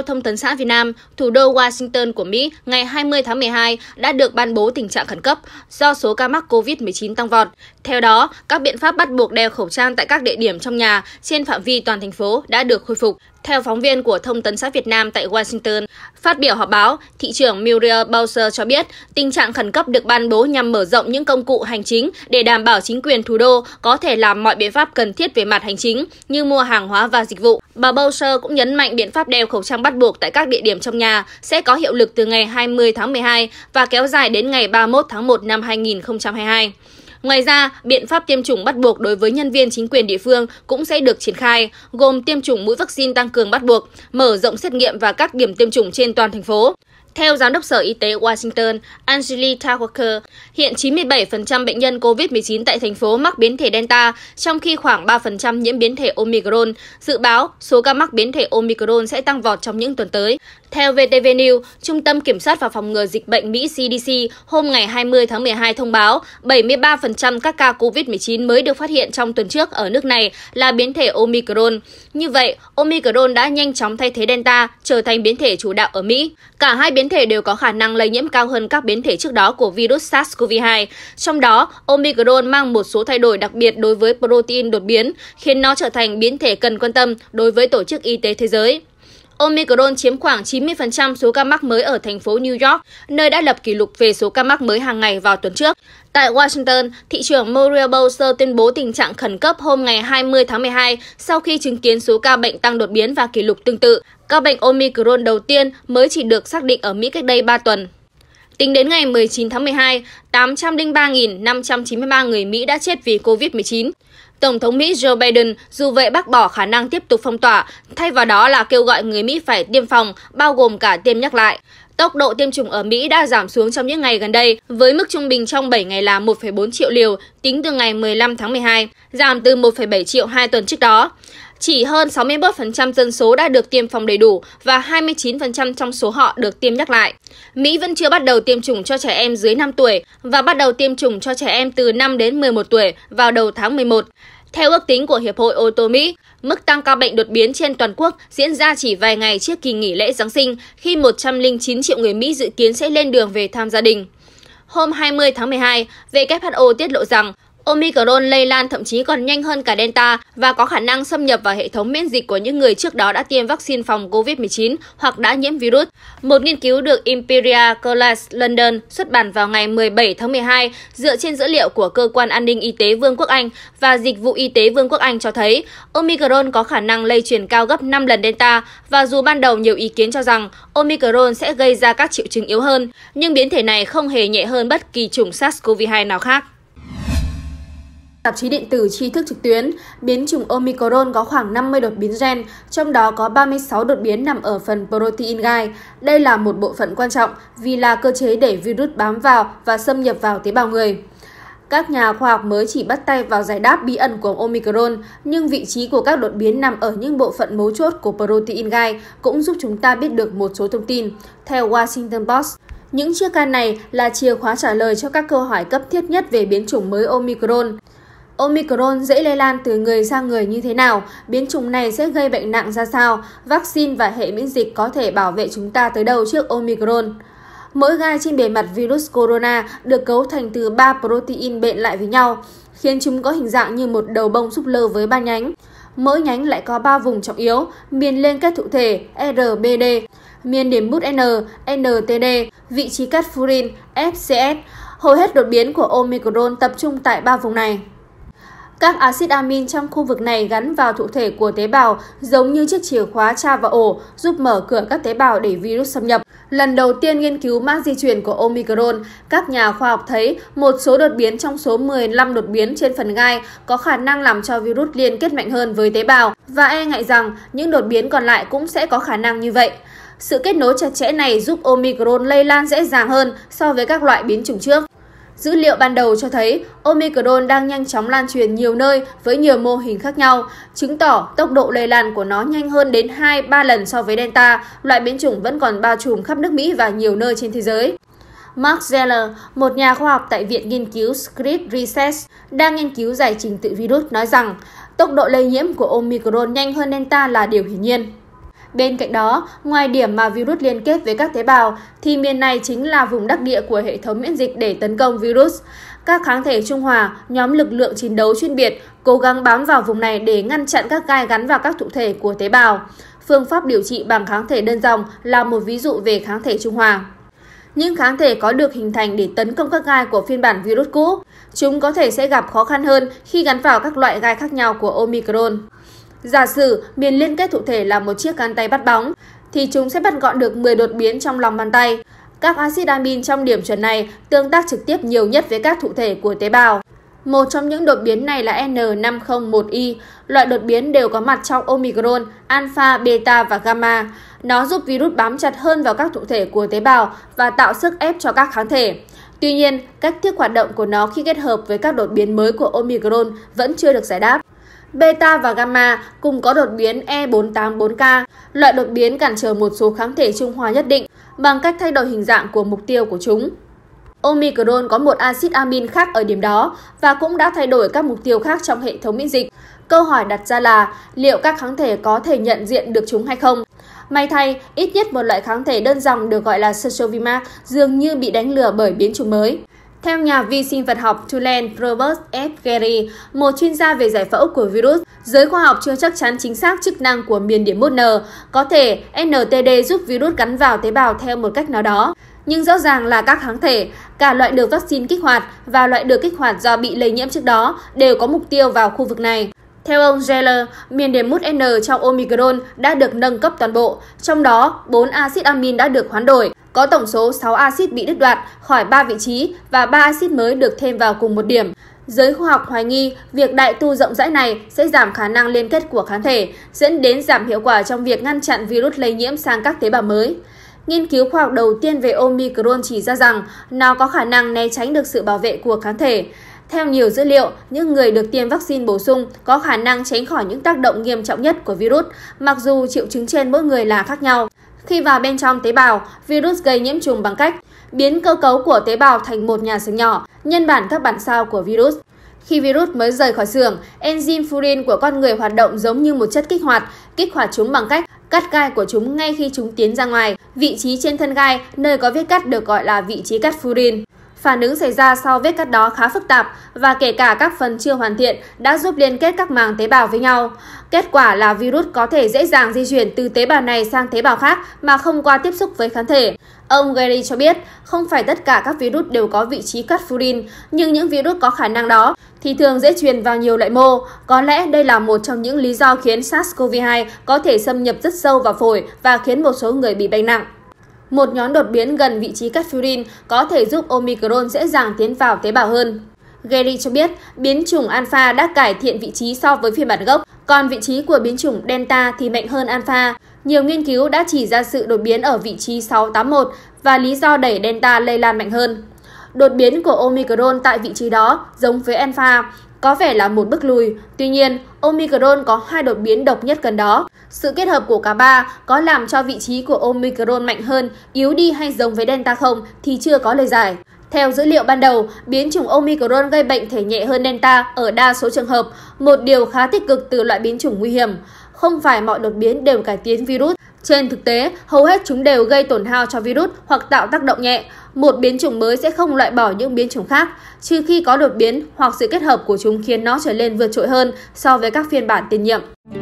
theo thông tấn xã Việt Nam, thủ đô Washington của Mỹ ngày 20 tháng 12 đã được ban bố tình trạng khẩn cấp do số ca mắc COVID-19 tăng vọt. Theo đó, các biện pháp bắt buộc đeo khẩu trang tại các địa điểm trong nhà trên phạm vi toàn thành phố đã được khôi phục. Theo phóng viên của Thông tấn xã Việt Nam tại Washington, phát biểu họp báo, thị trưởng Muriel Bowser cho biết tình trạng khẩn cấp được ban bố nhằm mở rộng những công cụ hành chính để đảm bảo chính quyền thủ đô có thể làm mọi biện pháp cần thiết về mặt hành chính như mua hàng hóa và dịch vụ. Bà Bowser cũng nhấn mạnh biện pháp đeo khẩu trang bắt bắt buộc tại các địa điểm trong nhà sẽ có hiệu lực từ ngày 20 tháng 12 và kéo dài đến ngày 31 tháng 1 năm 2022. Ngoài ra, biện pháp tiêm chủng bắt buộc đối với nhân viên chính quyền địa phương cũng sẽ được triển khai, gồm tiêm chủng mũi vaccine tăng cường bắt buộc, mở rộng xét nghiệm và các điểm tiêm chủng trên toàn thành phố. Theo Giám đốc Sở Y tế Washington, Angelica Walker, hiện 97% bệnh nhân COVID-19 tại thành phố mắc biến thể Delta, trong khi khoảng 3% nhiễm biến thể Omicron. Dự báo, số ca mắc biến thể Omicron sẽ tăng vọt trong những tuần tới. Theo VTV News, Trung tâm Kiểm soát và Phòng ngừa Dịch bệnh Mỹ CDC hôm ngày 20 tháng 12 thông báo 73% các ca COVID-19 mới được phát hiện trong tuần trước ở nước này là biến thể Omicron. Như vậy, Omicron đã nhanh chóng thay thế Delta, trở thành biến thể chủ đạo ở Mỹ. Cả hai biến thể đều có khả năng lây nhiễm cao hơn các biến thể trước đó của virus SARS-CoV-2. Trong đó, Omicron mang một số thay đổi đặc biệt đối với protein đột biến, khiến nó trở thành biến thể cần quan tâm đối với Tổ chức Y tế Thế giới. Omicron chiếm khoảng 90% số ca mắc mới ở thành phố New York, nơi đã lập kỷ lục về số ca mắc mới hàng ngày vào tuần trước. Tại Washington, thị trưởng Muriel Bowser tuyên bố tình trạng khẩn cấp hôm ngày 20 tháng 12 sau khi chứng kiến số ca bệnh tăng đột biến và kỷ lục tương tự. Ca bệnh Omicron đầu tiên mới chỉ được xác định ở Mỹ cách đây 3 tuần. Tính đến ngày 19 tháng 12, 803.593 người Mỹ đã chết vì COVID-19 tổng thống mỹ joe biden dù vậy bác bỏ khả năng tiếp tục phong tỏa thay vào đó là kêu gọi người mỹ phải tiêm phòng bao gồm cả tiêm nhắc lại Tốc độ tiêm chủng ở Mỹ đã giảm xuống trong những ngày gần đây, với mức trung bình trong 7 ngày là 1,4 triệu liều tính từ ngày 15 tháng 12, giảm từ 1,7 triệu 2 tuần trước đó. Chỉ hơn 61% dân số đã được tiêm phòng đầy đủ và 29% trong số họ được tiêm nhắc lại. Mỹ vẫn chưa bắt đầu tiêm chủng cho trẻ em dưới 5 tuổi và bắt đầu tiêm chủng cho trẻ em từ 5 đến 11 tuổi vào đầu tháng 11. Theo ước tính của Hiệp hội ô tô Mỹ, mức tăng ca bệnh đột biến trên toàn quốc diễn ra chỉ vài ngày trước kỳ nghỉ lễ Giáng sinh khi 109 triệu người Mỹ dự kiến sẽ lên đường về thăm gia đình. Hôm 20 tháng 12, WHO tiết lộ rằng omicron lây lan thậm chí còn nhanh hơn cả delta và có khả năng xâm nhập vào hệ thống miễn dịch của những người trước đó đã tiêm vaccine phòng covid-19 hoặc đã nhiễm virus. Một nghiên cứu được Imperial College London xuất bản vào ngày 17 tháng 12 dựa trên dữ liệu của Cơ quan An ninh Y tế Vương quốc Anh và Dịch vụ Y tế Vương quốc Anh cho thấy omicron có khả năng lây truyền cao gấp 5 lần delta và dù ban đầu nhiều ý kiến cho rằng omicron sẽ gây ra các triệu chứng yếu hơn, nhưng biến thể này không hề nhẹ hơn bất kỳ chủng SARS-CoV-2 nào khác. Tạp chí điện tử tri thức trực tuyến, biến chủng Omicron có khoảng 50 đột biến gen, trong đó có 36 đột biến nằm ở phần protein gai. Đây là một bộ phận quan trọng vì là cơ chế để virus bám vào và xâm nhập vào tế bào người. Các nhà khoa học mới chỉ bắt tay vào giải đáp bí ẩn của Omicron, nhưng vị trí của các đột biến nằm ở những bộ phận mấu chốt của protein gai cũng giúp chúng ta biết được một số thông tin. Theo Washington Post, những chiếc can này là chìa khóa trả lời cho các câu hỏi cấp thiết nhất về biến chủng mới Omicron. Omicron dễ lây lan từ người sang người như thế nào, biến chủng này sẽ gây bệnh nặng ra sao, vaccine và hệ miễn dịch có thể bảo vệ chúng ta tới đâu trước Omicron. Mỗi gai trên bề mặt virus corona được cấu thành từ 3 protein bện lại với nhau, khiến chúng có hình dạng như một đầu bông súp lơ với ba nhánh. Mỗi nhánh lại có 3 vùng trọng yếu, miền liên kết thụ thể RBD, miền điểm bút N, NTD, vị trí cắt furin, FCS. Hầu hết đột biến của Omicron tập trung tại ba vùng này. Các axit amin trong khu vực này gắn vào thụ thể của tế bào giống như chiếc chìa khóa tra và ổ, giúp mở cửa các tế bào để virus xâm nhập. Lần đầu tiên nghiên cứu mã di truyền của Omicron, các nhà khoa học thấy một số đột biến trong số 15 đột biến trên phần gai có khả năng làm cho virus liên kết mạnh hơn với tế bào và e ngại rằng những đột biến còn lại cũng sẽ có khả năng như vậy. Sự kết nối chặt chẽ này giúp Omicron lây lan dễ dàng hơn so với các loại biến chủng trước. Dữ liệu ban đầu cho thấy Omicron đang nhanh chóng lan truyền nhiều nơi với nhiều mô hình khác nhau, chứng tỏ tốc độ lây lan của nó nhanh hơn đến 2-3 lần so với Delta, loại biến chủng vẫn còn bao trùm khắp nước Mỹ và nhiều nơi trên thế giới. Mark Zeller, một nhà khoa học tại Viện Nghiên cứu Script Research, đang nghiên cứu giải trình tự virus nói rằng tốc độ lây nhiễm của Omicron nhanh hơn Delta là điều hiển nhiên bên cạnh đó ngoài điểm mà virus liên kết với các tế bào thì miền này chính là vùng đắc địa của hệ thống miễn dịch để tấn công virus các kháng thể trung hòa nhóm lực lượng chiến đấu chuyên biệt cố gắng bám vào vùng này để ngăn chặn các gai gắn vào các thụ thể của tế bào phương pháp điều trị bằng kháng thể đơn dòng là một ví dụ về kháng thể trung hòa những kháng thể có được hình thành để tấn công các gai của phiên bản virus cũ. Chúng có thể sẽ gặp khó khăn hơn khi gắn vào các loại gai khác nhau của Omicron. Giả sử miền liên kết thụ thể là một chiếc găng tay bắt bóng, thì chúng sẽ bắt gọn được 10 đột biến trong lòng bàn tay. Các axit amin trong điểm chuẩn này tương tác trực tiếp nhiều nhất với các thụ thể của tế bào. Một trong những đột biến này là N501Y. Loại đột biến đều có mặt trong Omicron, Alpha, Beta và Gamma. Nó giúp virus bám chặt hơn vào các thụ thể của tế bào và tạo sức ép cho các kháng thể. Tuy nhiên, cách thức hoạt động của nó khi kết hợp với các đột biến mới của Omicron vẫn chưa được giải đáp. Beta và gamma cùng có đột biến E484K, loại đột biến cản trở một số kháng thể trung hòa nhất định bằng cách thay đổi hình dạng của mục tiêu của chúng. Omicron có một axit amin khác ở điểm đó và cũng đã thay đổi các mục tiêu khác trong hệ thống miễn dịch. Câu hỏi đặt ra là liệu các kháng thể có thể nhận diện được chúng hay không? May thay, ít nhất một loại kháng thể đơn dòng được gọi là Sochovimab dường như bị đánh lừa bởi biến chủng mới. Theo nhà vi sinh vật học Tulane Robert F. Gary, một chuyên gia về giải phẫu của virus, giới khoa học chưa chắc chắn chính xác chức năng của miền điểm mút N. Có thể NTD giúp virus gắn vào tế bào theo một cách nào đó. Nhưng rõ ràng là các kháng thể, cả loại được vaccine kích hoạt và loại được kích hoạt do bị lây nhiễm trước đó đều có mục tiêu vào khu vực này. Theo ông Zeller, miền điểm mút N trong Omicron đã được nâng cấp toàn bộ, trong đó 4 axit amin đã được hoán đổi, có tổng số 6 axit bị đứt đoạn khỏi 3 vị trí và 3 axit mới được thêm vào cùng một điểm. Giới khoa học hoài nghi việc đại tu rộng rãi này sẽ giảm khả năng liên kết của kháng thể, dẫn đến giảm hiệu quả trong việc ngăn chặn virus lây nhiễm sang các tế bào mới. Nghiên cứu khoa học đầu tiên về Omicron chỉ ra rằng nó có khả năng né tránh được sự bảo vệ của kháng thể. Theo nhiều dữ liệu, những người được tiêm vaccine bổ sung có khả năng tránh khỏi những tác động nghiêm trọng nhất của virus, mặc dù triệu chứng trên mỗi người là khác nhau. Khi vào bên trong tế bào, virus gây nhiễm trùng bằng cách biến cơ cấu của tế bào thành một nhà xưởng nhỏ, nhân bản các bản sao của virus. Khi virus mới rời khỏi xưởng, enzyme furin của con người hoạt động giống như một chất kích hoạt, kích hoạt chúng bằng cách cắt gai của chúng ngay khi chúng tiến ra ngoài. Vị trí trên thân gai, nơi có vết cắt được gọi là vị trí cắt furin. Phản ứng xảy ra sau vết cắt đó khá phức tạp và kể cả các phần chưa hoàn thiện đã giúp liên kết các màng tế bào với nhau. Kết quả là virus có thể dễ dàng di chuyển từ tế bào này sang tế bào khác mà không qua tiếp xúc với kháng thể. Ông Gary cho biết, không phải tất cả các virus đều có vị trí cắt furin, nhưng những virus có khả năng đó thì thường dễ truyền vào nhiều loại mô. Có lẽ đây là một trong những lý do khiến SARS-CoV-2 có thể xâm nhập rất sâu vào phổi và khiến một số người bị bệnh nặng một nhóm đột biến gần vị trí cắt furin có thể giúp omicron dễ dàng tiến vào tế bào hơn. Gary cho biết biến chủng alpha đã cải thiện vị trí so với phiên bản gốc, còn vị trí của biến chủng delta thì mạnh hơn alpha. Nhiều nghiên cứu đã chỉ ra sự đột biến ở vị trí 681 và lý do đẩy delta lây lan mạnh hơn. Đột biến của Omicron tại vị trí đó giống với Alpha, có vẻ là một bước lùi. Tuy nhiên, Omicron có hai đột biến độc nhất gần đó. Sự kết hợp của cả ba có làm cho vị trí của Omicron mạnh hơn, yếu đi hay giống với Delta không thì chưa có lời giải. Theo dữ liệu ban đầu, biến chủng Omicron gây bệnh thể nhẹ hơn Delta ở đa số trường hợp, một điều khá tích cực từ loại biến chủng nguy hiểm. Không phải mọi đột biến đều cải tiến virus, trên thực tế hầu hết chúng đều gây tổn hao cho virus hoặc tạo tác động nhẹ một biến chủng mới sẽ không loại bỏ những biến chủng khác trừ khi có đột biến hoặc sự kết hợp của chúng khiến nó trở lên vượt trội hơn so với các phiên bản tiền nhiệm